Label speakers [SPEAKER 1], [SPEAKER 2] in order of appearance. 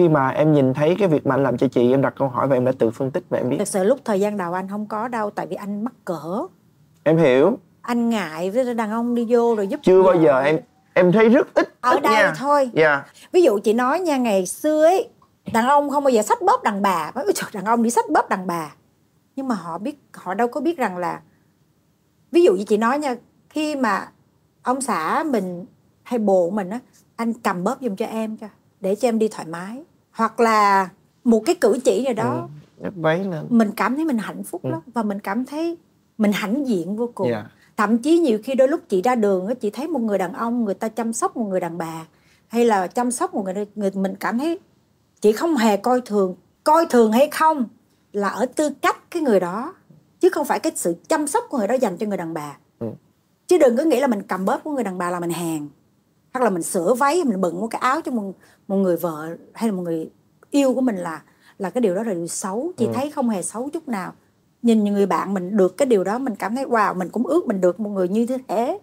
[SPEAKER 1] khi mà em nhìn thấy cái việc mà anh làm cho chị em đặt câu hỏi và em đã tự phân tích và em biết thật
[SPEAKER 2] sự lúc thời gian đầu anh không có đâu tại vì anh mắc cỡ em hiểu anh ngại với đàn ông đi vô rồi giúp chưa bao giờ em
[SPEAKER 1] em thấy rất ít
[SPEAKER 2] ở ít đây nha. thôi yeah. Dạ. ví dụ chị nói nha ngày xưa ấy đàn ông không bao giờ sách bóp đàn bà Ôi trời, đàn ông đi sách bóp đàn bà nhưng mà họ biết họ đâu có biết rằng là ví dụ như chị nói nha khi mà ông xã mình hay bộ mình á anh cầm bóp giùm cho em cho để cho em đi thoải mái hoặc là một cái cử chỉ nào đó ừ, mình cảm thấy mình hạnh phúc ừ. lắm và mình cảm thấy mình hãnh diện vô cùng yeah. Dạ. thậm chí nhiều khi đôi lúc chị ra đường chị thấy một người đàn ông người ta chăm sóc một người đàn bà hay là chăm sóc một người, người mình cảm thấy chị không hề coi thường coi thường hay không là ở tư cách cái người đó chứ không phải cái sự chăm sóc của người đó dành cho người đàn bà ừ. chứ đừng có nghĩ là mình cầm bóp của người đàn bà là mình hèn hoặc là mình sửa váy mình bận một cái áo cho một, một người vợ hay là một người yêu của mình là là cái điều đó là điều xấu chị ừ. thấy không hề xấu chút nào nhìn người bạn mình được cái điều đó mình cảm thấy wow mình cũng ước mình được một người như thế